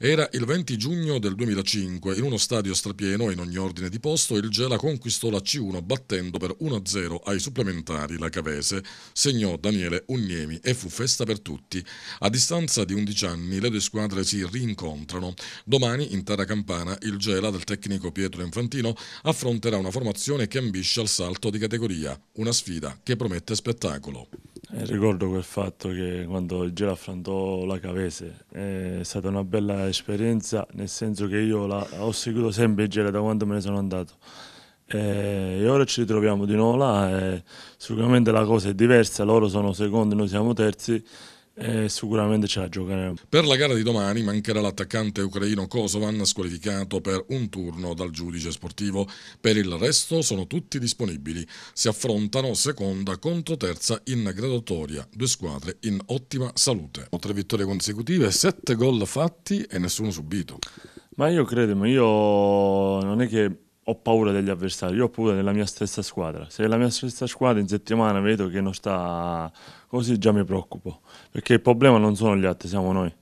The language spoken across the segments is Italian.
Era il 20 giugno del 2005, in uno stadio strapieno e in ogni ordine di posto, il Gela conquistò la C1 battendo per 1-0 ai supplementari la Cavese, segnò Daniele Unniemi e fu festa per tutti. A distanza di 11 anni le due squadre si rincontrano. Domani in terra campana il Gela del tecnico Pietro Infantino affronterà una formazione che ambisce al salto di categoria, una sfida che promette spettacolo. Eh, ricordo quel fatto che quando Gela affrontò la Cavese eh, è stata una bella esperienza, nel senso che io la, ho seguito sempre Gela da quando me ne sono andato. Eh, e ora ci ritroviamo di nuovo là, sicuramente la cosa è diversa, loro sono secondi, noi siamo terzi, eh, sicuramente ce la giocheremo. Per la gara di domani mancherà l'attaccante ucraino Kosovan squalificato per un turno dal giudice sportivo. Per il resto sono tutti disponibili. Si affrontano seconda contro terza in graduatoria, due squadre in ottima salute. Tre vittorie consecutive, sette gol fatti e nessuno subito. Ma io credo, ma io non è che ho paura degli avversari, io ho paura della mia stessa squadra. Se la mia stessa squadra in settimana vedo che non sta così già mi preoccupo, perché il problema non sono gli altri, siamo noi.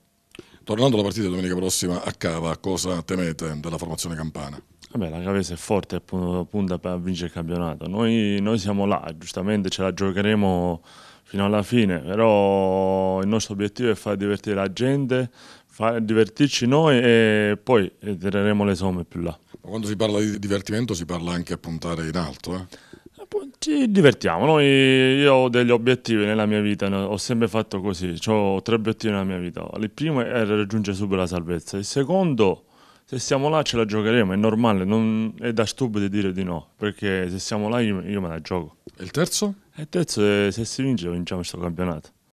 Tornando alla partita domenica prossima a Cava, cosa temete della formazione campana? Vabbè, la Cavese è forte e punta per vincere il campionato. Noi, noi siamo là, giustamente ce la giocheremo fino alla fine, però il nostro obiettivo è far divertire la gente, far divertirci noi e poi tireremo le somme più là. Quando si parla di divertimento si parla anche a puntare in alto, eh? eh ci divertiamo, Noi, io ho degli obiettivi nella mia vita, ho sempre fatto così, ho tre obiettivi nella mia vita. Il primo è raggiungere subito la salvezza, il secondo se siamo là ce la giocheremo, è normale, non è da stupido dire di no, perché se siamo là io, io me la gioco. E il terzo? E il terzo è se si vince vinciamo questo campionato.